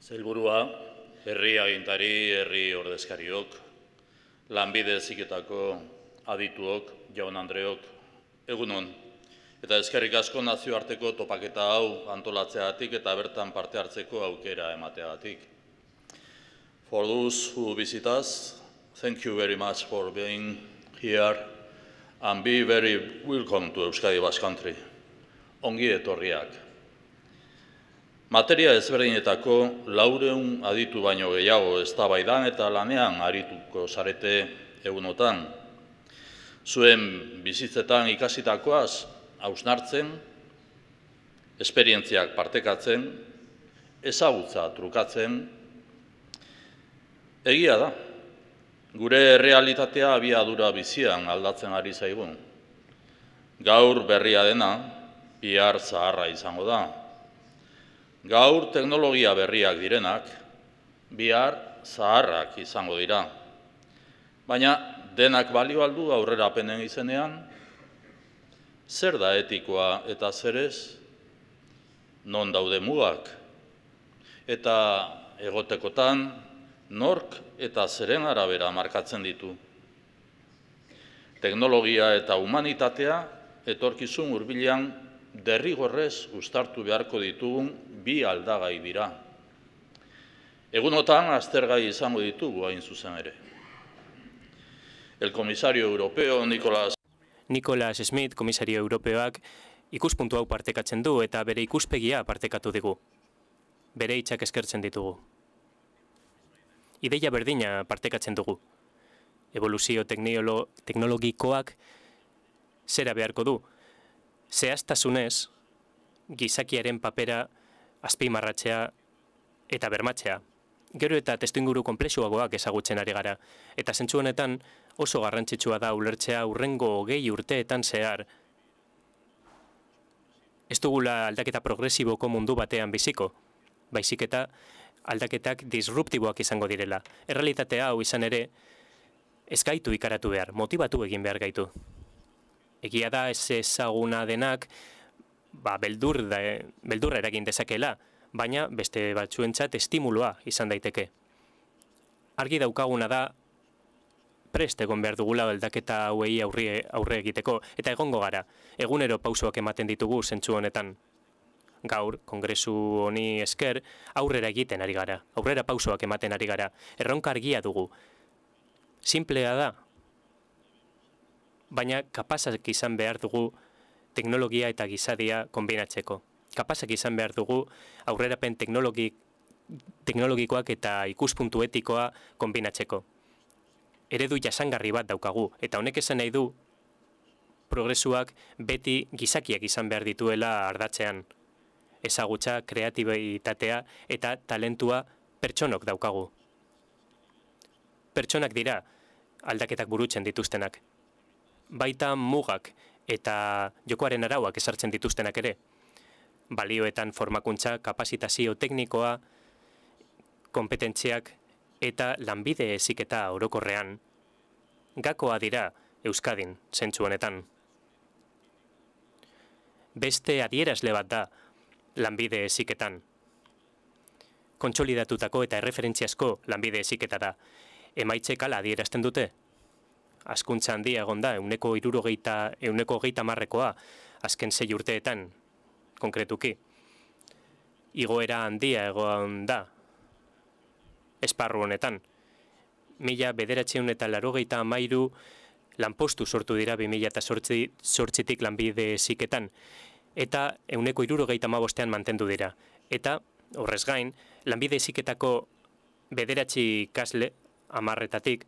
Zailburua, herri agintari, herri ordezkariok, lanbide ziketako adituok, jaun andreok, egunon. Eta ezkerrik asko nazioarteko topaketa hau antolatzeatik eta bertan parte hartzeko aukera emateatik. For those who visit us, thank you very much for being here and be very welcome to Euskadi Basque Country. Ongi etorriak. Materia ezberdinetako laureun aditu baino gehiago eztabaidan eta lanean arituko zarete egunotan. Zuen bizitzetan ikasitakoaz hausnartzen, esperientziak partekatzen, ezagutza trukatzen, egia da, gure realitatea abiadura bizian aldatzen ari zaigun. Gaur berria dena, bihar zaharra izango da, Gaur teknologia berriak direnak, bihar zaharrak izango dira. Baina denak balio aldu aurrera penen izenean, zer da etikoa eta zerez, non daude mugak, eta egotekotan nork eta zeren arabera markatzen ditu. Teknologia eta humanitatea etorkizun hurbilan derrigorrez uztartu beharko ditugun bi aldagai dira. Egunotan aztergai izango ditugu hain zuzen ere. El komisario europeo Nicolas Nicolas Smith, komisario europeoak, ikuspuntu hau partekatzen du eta bere ikuspegia partekatu digu. Bere itxak eskertzen ditugu. Ideia berdina partekatzen dugu. Evoluzio teknologikoak zera beharko du. Zehaztasunez, gizakiaren papera azpimarratzea eta bermatzea. Gero eta testu inguru konplexuagoak ezagutzen ari gara, eta zentzu honetan oso garrantzitsua da ulertzea urrengo gehi urteetan zehar. Ez dugula aldaketa progresiboko mundu batean biziko, baizik eta aldaketak disruptiboak izango direla. Errealitatea hau izan ere, ez gaitu ikaratu behar, motibatu egin behar gaitu. Egia da ez ezaguna denak, ba, beldur da, beldurra eragin dezakela, baina beste batzuentzat estimuloa izan daiteke. Argi daukaguna da prest egon behar dugula aldaketa hauei aurre, aurre egiteko eta egongo gara. Egunero pausoak ematen ditugu sentzu honetan. Gaur kongresu honi esker aurrera egiten ari gara. Aurrera pausoak ematen ari gara. Erronka argia dugu. Simplea da. Baina kapasak izan behar dugu teknologia eta gizadia konbinatzeko. Kapazak izan behar dugu aurrerapen teknologik, teknologikoak eta ikuspuntu etikoa konbinatzeko. Eredu jasangarri bat daukagu, eta honek esan nahi du progresuak beti gizakiak izan behar dituela ardatzean. Ezagutza, kreatibitatea eta talentua pertsonok daukagu. Pertsonak dira aldaketak burutzen dituztenak. Baita mugak eta jokoaren arauak esartzen dituztenak ere. Balioetan formakuntza, kapasitazio teknikoa, kompetentziak eta lanbide eziketa orokorrean. Gakoa dira Euskadin, zentsu honetan. Beste adierazle bat da lanbide eziketan. Kontsolidatutako eta erreferentziazko lanbide eziketa da. Emaitzek adierazten dute? askuntza handia egon da, euneko irurogeita, euneko geita marrekoa, azken zei urteetan, konkretuki. Igoera handia egon da, esparru honetan. Mila bederatzeun eta laro geita amairu lanpostu sortu dira 2000 eta sortzi, sortzitik lanbide ziketan, eta euneko irurogeita amabostean mantendu dira. Eta, horrez gain, lanbide ziketako bederatxi kasle, amarretatik,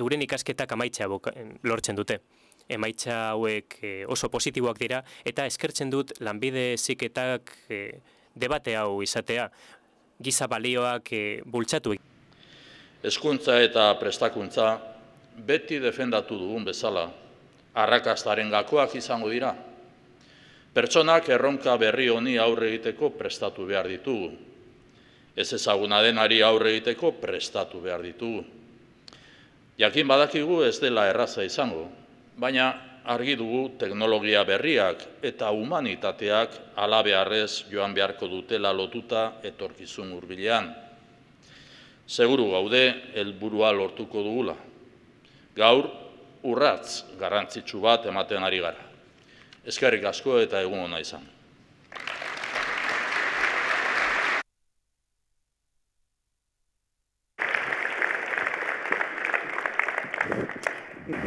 euren ikasketak amaitzea lortzen dute. Emaitza hauek eh, oso positiboak dira, eta eskertzen dut lanbide ziketak e, eh, debate hau izatea, giza balioak e, bultzatu. Eskuntza eta prestakuntza, beti defendatu dugun bezala, arrakastaren gakoak izango dira. Pertsonak erronka berri honi aurre egiteko prestatu behar ditugu. Ez ezaguna denari aurre egiteko prestatu behar ditugu. Jakin badakigu ez dela erraza izango, baina argi dugu teknologia berriak eta humanitateak alabeharrez joan beharko dutela lotuta etorkizun hurbilean. Seguru gaude helburua lortuko dugula. Gaur urratz garrantzitsu bat ematen ari gara. Eskerrik asko eta egun ona izan.